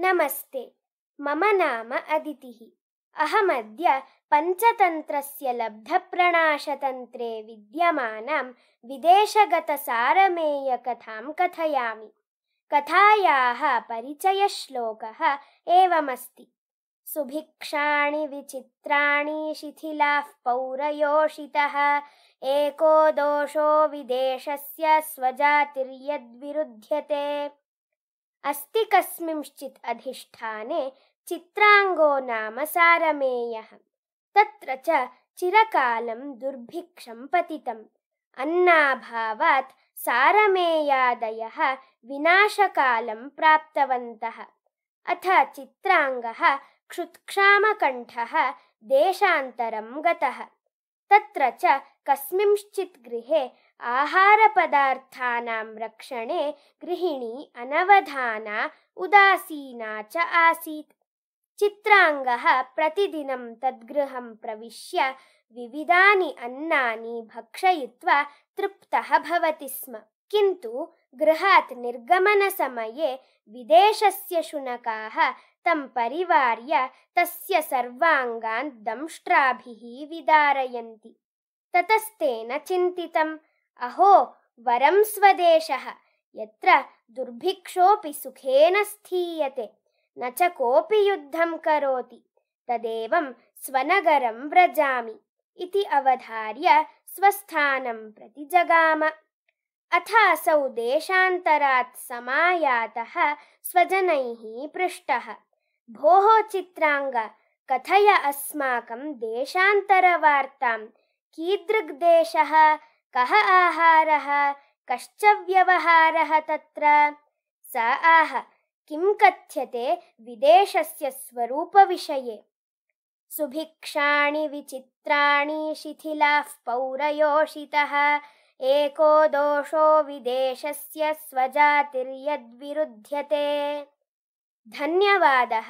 नमस्ते मम नाम अदितिः अहमद्य पञ्चतन्त्रस्य लब्धप्रणाशतन्त्रे विद्यमानं विदेशगतसारमेयकथां कथयामि कथायाः परिचयश्लोकः एवमस्ति सुभिक्षाणि विचित्राणि शिथिलाः पौरयोषितः एको दोषो विदेशस्य स्वजातिर्यद्विरुध्यते अस्ति कस्मिंश्चित् अधिष्ठाने चित्राङ्गो नाम सारमेयः तत्र च चिरकालं दुर्भिक्षं पतितम् अन्नाभावात् सारमेयादयः विनाशकालं प्राप्तवन्तः अथ चित्राङ्गः क्षुत्क्षामकण्ठः देशान्तरं गतः तत्र च कस्मिंश्चित् गृहे आहारपदार्थानां रक्षणे गृहिणी अनवधाना उदासीना च चित्राङ्गः प्रतिदिनं तद्गृहं प्रविश्य विविधानि अन्नानि भक्षयित्वा तृप्तः भवति स्म किन्तु गृहात् निर्गमनसमये विदेशस्य शुनकाः तं परिवार्य तस्य सर्वाङ्गान् दंष्ट्राभिः विदारयन्ति ततस्तेन चिन्तितम् अहो वरं स्वदेशः यत्र दुर्भिक्षोऽपि सुखेन स्थीयते न च कोऽपि युद्धं करोति तदेवं स्वनगरं व्रजामि इति अवधार्य स्वस्थानं प्रति जगाम अथासौ देशान्तरात् समायातः स्वजनैः पृष्टः भोः चित्राङ्ग कथय अस्माकं देशान्तरवार्तां कीदृग्देशः कः आहारः कश्च व्यवहारः तत्र स आह किं कथ्यते विदेशस्य स्वरूपविषये सुभिक्षाणि विचित्राणि शिथिलाः पौरयोषितः एको दोषो विदेशस्य स्वजातिर्यद्विरुध्यते धन्यवादः